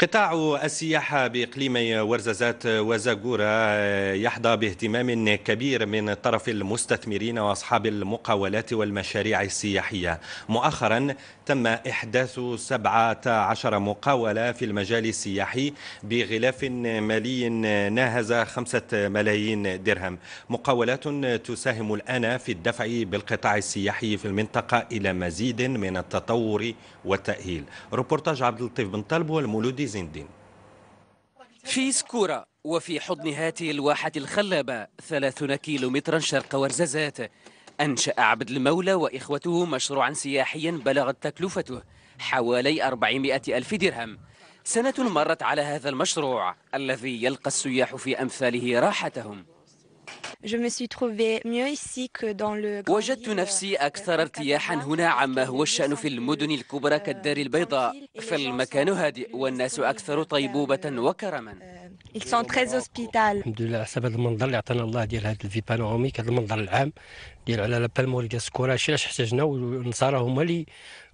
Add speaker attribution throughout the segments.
Speaker 1: قطاع السياحة بإقليمي ورزازات وزاغورة آه، يحظى باهتمام كبير من طرف المستثمرين وأصحاب المقاولات والمشاريع السياحية مؤخرا تم إحداث 17 مقاولة في المجال السياحي بغلاف مالي ناهز 5 ملايين درهم مقاولات تساهم الآن في الدفع بالقطاع السياحي في المنطقة إلى مزيد من التطور والتأهيل روبورتاج عبد اللطيف بن طلب والمولودي في زند
Speaker 2: في سكورة وفي حضن هاته الواحة الخلابة ثلاثون كيلو مترا شرق ورزازات أنشأ عبد المولى وإخوته مشروعا سياحيا بلغت تكلفته حوالي 400 ألف درهم سنة مرت على هذا المشروع الذي يلقى السياح في أمثاله راحتهم وجدت نفسي euh, أكثر ارتياحا هنا عما هو الشأن في المدن الكبرى كالدار البيضاء فالمكان هادئ والناس أكثر طيبوبة euh, وكرما
Speaker 3: euh, الحمد لله على حسب هذا المنظر اللي عطانا الله ديال هذا الفي بانوراميك هذا المنظر العام ديال على مول ديال السكوره هادشي علاش احتاجنا والنصارى هما اللي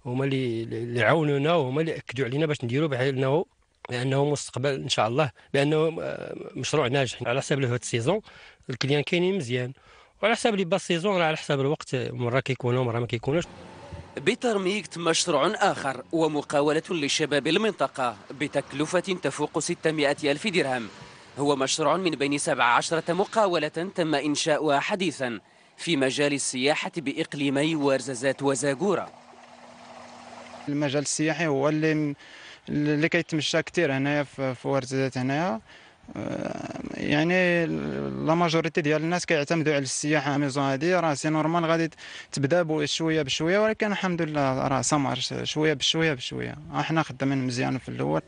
Speaker 3: هما اللي عاونونا وهما اللي اكدوا علينا باش نديروا بحال انه بانه مستقبل ان شاء الله بانه آه، مشروع ناجح على حساب هاد السيزون الكليان كاينين مزيان وعلى حساب لي باس سيزون على حساب الوقت مره كيكونوا مره ما كيكونوش
Speaker 2: بترميكت مشروع آخر ومقاولة لشباب المنطقة بتكلفة تفوق 600 ألف درهم هو مشروع من بين 17 مقاولة تم إنشاؤها حديثا في مجال السياحة بإقليمي ورزازات وزاغوره
Speaker 4: المجال السياحي هو اللي اللي كيتمشى كثير هنايا في ورزات هنايا آه، يعني لا ماجوريتي ديال الناس كيعتمدوا على السياحه امازون هذه راه سي نورمال غادي تبدا بشويه بشويه ولكن الحمد لله راه سمر شويه بشويه بشويه احنا خدامين مزيان في الاول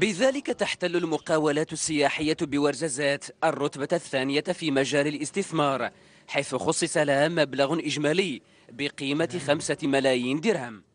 Speaker 2: بذلك تحتل المقاولات السياحيه بورزازات الرتبه الثانيه في مجال الاستثمار حيث خصص لها مبلغ اجمالي بقيمه خمسه ملايين درهم